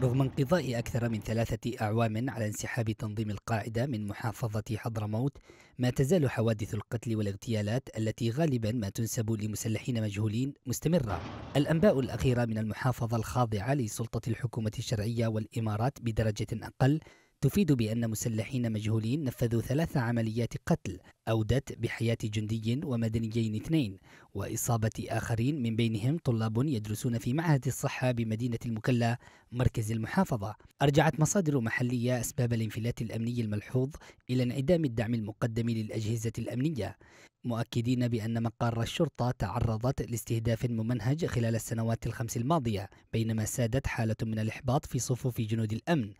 رغم انقضاء أكثر من ثلاثة أعوام على انسحاب تنظيم القاعدة من محافظة حضرموت ما تزال حوادث القتل والاغتيالات التي غالبا ما تنسب لمسلحين مجهولين مستمرة الأنباء الأخيرة من المحافظة الخاضعة لسلطة الحكومة الشرعية والإمارات بدرجة أقل تفيد بأن مسلحين مجهولين نفذوا ثلاث عمليات قتل أودت بحياة جندي ومدنيين اثنين وإصابة آخرين من بينهم طلاب يدرسون في معهد الصحة بمدينة المكلا مركز المحافظة أرجعت مصادر محلية أسباب الانفلات الأمني الملحوظ إلى انعدام الدعم المقدم للأجهزة الأمنية مؤكدين بأن مقر الشرطة تعرضت لاستهداف ممنهج خلال السنوات الخمس الماضية بينما سادت حالة من الإحباط في صفوف جنود الأمن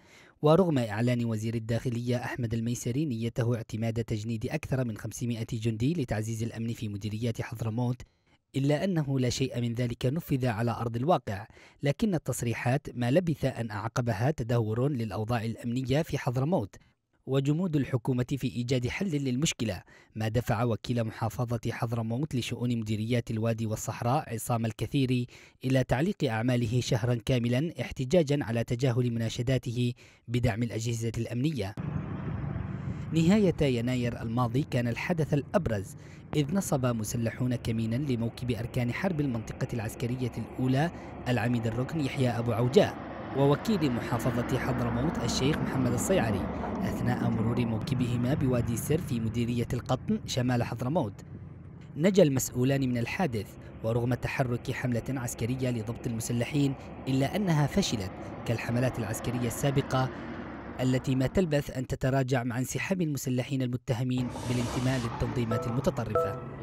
ورغم إعلان وزير الداخلية أحمد الميسري نيته اعتماد تجنيد أكثر من 500 جندي لتعزيز الأمن في مديريات حضرموت إلا أنه لا شيء من ذلك نفذ على أرض الواقع لكن التصريحات ما لبث أن أعقبها تدهور للأوضاع الأمنية في حضرموت وجمود الحكومة في إيجاد حل للمشكلة ما دفع وكيل محافظة حضرموت لشؤون مديريات الوادي والصحراء عصام الكثير إلى تعليق أعماله شهرا كاملا احتجاجا على تجاهل مناشداته بدعم الأجهزة الأمنية نهاية يناير الماضي كان الحدث الأبرز إذ نصب مسلحون كمينا لموكب أركان حرب المنطقة العسكرية الأولى العميد الركن يحيى أبو عوجاء ووكيل محافظة حضرموت الشيخ محمد الصيعري أثناء مرور موكبهما بوادي سر في مديرية القطن شمال حضرموت نجا المسؤولان من الحادث ورغم تحرك حملة عسكرية لضبط المسلحين إلا أنها فشلت كالحملات العسكرية السابقة التي ما تلبث أن تتراجع مع انسحاب المسلحين المتهمين بالانتماء للتنظيمات المتطرفة